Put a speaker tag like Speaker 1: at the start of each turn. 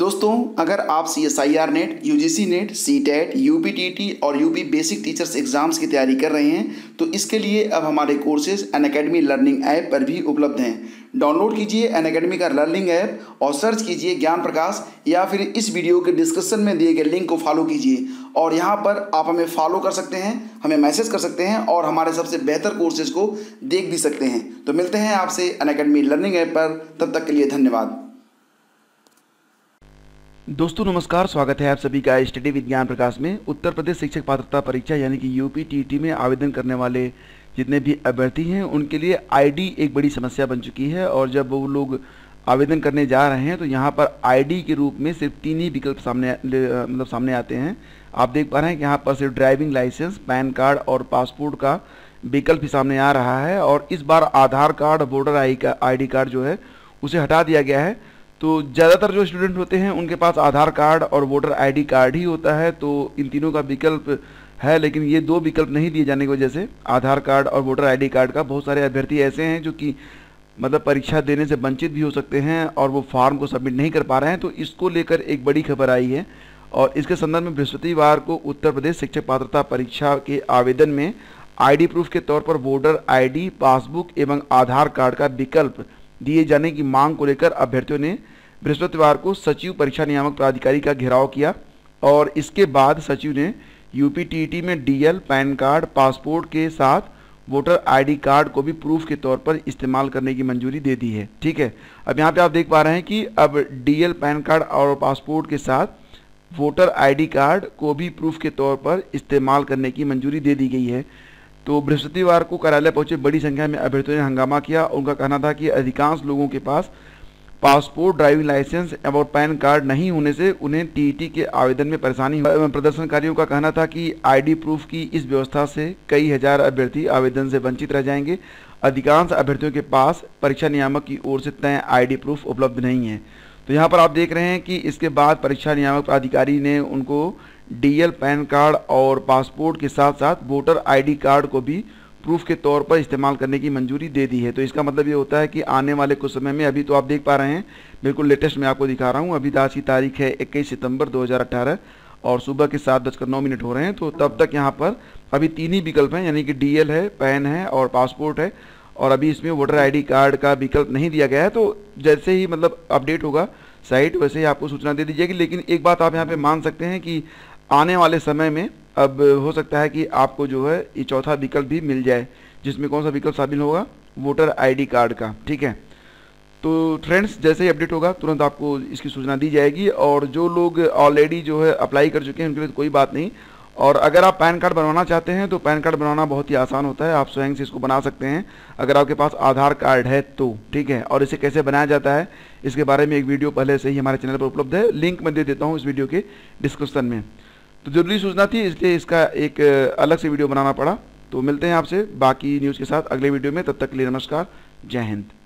Speaker 1: दोस्तों अगर आप C S I R NET U G C NET C TET U P T T और U P basic teachers exams की तैयारी कर रहे हैं तो इसके लिए अब हमारे courses Unacademy learning app पर भी उपलब्ध हैं डाउनलोड कीजिए एन अकेडमी का लर्निंग ऐप और सर्च कीजिए ज्ञान प्रकाश या फिर इस वीडियो के डिस्क्रिप्शन में दिए गए लिंक को फॉलो कीजिए और यहाँ पर आप हमें फॉलो कर सकते हैं हमें मैसेज कर सकते हैं और हमारे सबसे बेहतर कोर्सेज को देख भी सकते हैं तो मिलते हैं आपसे अन अकेडमी लर्निंग ऐप पर तब तक के लिए धन्यवाद दोस्तों नमस्कार स्वागत है आप सभी का स्टडी विज्ञान प्रकाश में उत्तर प्रदेश शिक्षक पात्रता परीक्षा यानी कि यूपी टीटी में आवेदन करने वाले जितने भी अभ्यर्थी हैं उनके लिए आईडी एक बड़ी समस्या बन चुकी है और जब वो लोग आवेदन करने जा रहे हैं तो यहाँ पर आईडी के रूप में सिर्फ तीन ही विकल्प सामने मतलब सामने आते हैं आप देख पा रहे हैं कि यहाँ पर सिर्फ ड्राइविंग लाइसेंस पैन कार्ड और पासपोर्ट का विकल्प ही सामने आ रहा है और इस बार आधार कार्ड वोटर आई का आई कार्ड जो है उसे हटा दिया गया है तो ज़्यादातर जो स्टूडेंट होते हैं उनके पास आधार कार्ड और वोटर आईडी कार्ड ही होता है तो इन तीनों का विकल्प है लेकिन ये दो विकल्प नहीं दिए जाने की वजह से आधार कार्ड और वोटर आईडी कार्ड का बहुत सारे अभ्यर्थी ऐसे हैं जो कि मतलब परीक्षा देने से वंचित भी हो सकते हैं और वो फॉर्म को सबमिट नहीं कर पा रहे हैं तो इसको लेकर एक बड़ी खबर आई है और इसके संदर्भ में बृहस्पतिवार को उत्तर प्रदेश शिक्षक पात्रता परीक्षा के आवेदन में आईडी प्रूफ के तौर पर वोटर आईडी पासबुक एवं आधार कार्ड का विकल्प दिए जाने की मांग को लेकर अभ्यर्थियों ने बृहस्पतिवार को सचिव परीक्षा नियामक प्राधिकारी का घेराव किया और इसके बाद सचिव ने यूपी में डीएल पैन कार्ड पासपोर्ट के साथ वोटर आईडी कार्ड को भी प्रूफ के तौर पर इस्तेमाल करने की मंजूरी दे दी है ठीक है अब यहाँ पे आप देख पा रहे हैं कि अब डीएल पैन कार्ड और पासपोर्ट के साथ वोटर आईडी कार्ड को भी प्रूफ के तौर पर इस्तेमाल करने की मंजूरी दे दी गई है तो बृहस्पतिवार को कार्यालय पहुंचे बड़ी संख्या में अभ्यर्थियों ने हंगामा किया उनका कहना था कि अधिकांश लोगों के पास पासपोर्ट ड्राइविंग लाइसेंस और पैन कार्ड नहीं होने से उन्हें टीटी के आवेदन में परेशानी प्रदर्शनकारियों का कहना था कि आईडी प्रूफ की इस व्यवस्था से कई हजार अभ्यर्थी आवेदन से वंचित रह जाएंगे अधिकांश अभ्यर्थियों के पास परीक्षा नियामक की ओर से तय आई प्रूफ उपलब्ध नहीं है तो यहाँ पर आप देख रहे हैं कि इसके बाद परीक्षा नियामक प्राधिकारी ने उनको डीएल पैन कार्ड और पासपोर्ट के साथ साथ वोटर आईडी कार्ड को भी प्रूफ के तौर पर इस्तेमाल करने की मंजूरी दे दी है तो इसका मतलब ये होता है कि आने वाले कुछ समय में अभी तो आप देख पा रहे हैं बिल्कुल लेटेस्ट मैं आपको दिखा रहा हूँ अभी आज की तारीख है इक्कीस सितंबर अठारह और सुबह के सात बजकर नौ मिनट हो रहे हैं तो तब तक यहाँ पर अभी तीन ही विकल्प हैं यानी कि डीएल है पैन है और पासपोर्ट है और अभी इसमें वोटर आईडी कार्ड का विकल्प नहीं दिया गया है तो जैसे ही मतलब अपडेट होगा साइट वैसे ही आपको सूचना दे दीजिएगी लेकिन एक बात आप यहाँ पे मान सकते हैं कि आने वाले समय में अब हो सकता है कि आपको जो है ये चौथा विकल्प भी मिल जाए जिसमें कौन सा विकल्प शामिल होगा वोटर आईडी कार्ड का ठीक है तो फ्रेंड्स जैसे ही अपडेट होगा तुरंत आपको इसकी सूचना दी जाएगी और जो लोग ऑलरेडी जो है अप्लाई कर चुके हैं उनके लिए तो कोई बात नहीं और अगर आप पैन कार्ड बनवाना चाहते हैं तो पैन कार्ड बनाना बहुत ही आसान होता है आप स्वयं से इसको बना सकते हैं अगर आपके पास आधार कार्ड है तो ठीक है और इसे कैसे बनाया जाता है इसके बारे में एक वीडियो पहले से ही हमारे चैनल पर उपलब्ध है लिंक मैं दे देता हूँ इस वीडियो के डिस्क्रिप्शन में तो ज़रूरी सूचना थी इसलिए इसका एक अलग से वीडियो बनाना पड़ा तो मिलते हैं आपसे बाकी न्यूज़ के साथ अगले वीडियो में तब तक के लिए नमस्कार जय हिंद